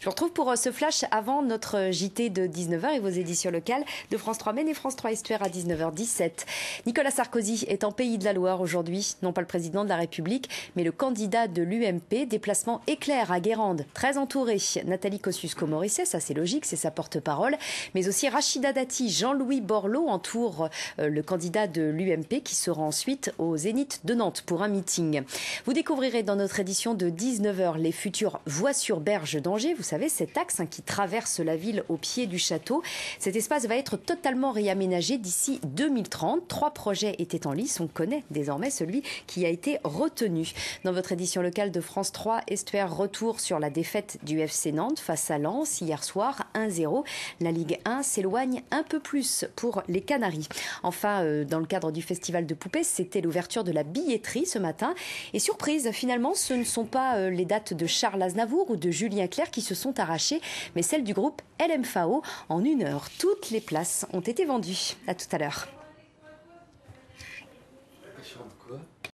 Je vous retrouve pour euh, ce flash avant notre euh, JT de 19h et vos éditions locales de France 3 Maine et France 3 Estuaire à 19h17. Nicolas Sarkozy est en pays de la Loire aujourd'hui, non pas le président de la République, mais le candidat de l'UMP. Déplacement éclair à Guérande, très entouré. Nathalie Kosciusko-Morisset, ça c'est logique, c'est sa porte-parole, mais aussi Rachida Dati, Jean-Louis Borloo entourent euh, le candidat de l'UMP qui sera ensuite au Zénith de Nantes pour un meeting. Vous découvrirez dans notre édition de 19h les futures voies sur berge d'Angers savez, cet axe hein, qui traverse la ville au pied du château. Cet espace va être totalement réaménagé d'ici 2030. Trois projets étaient en lice. On connaît désormais celui qui a été retenu. Dans votre édition locale de France 3, Estuaire retour sur la défaite du FC Nantes face à Lens hier soir 1-0. La Ligue 1 s'éloigne un peu plus pour les Canaries. Enfin, euh, dans le cadre du Festival de Poupées, c'était l'ouverture de la billetterie ce matin. Et surprise, finalement, ce ne sont pas euh, les dates de Charles Aznavour ou de Julien Clerc qui se sont arrachées, mais celles du groupe LMFAO. En une heure, toutes les places ont été vendues. A tout à l'heure.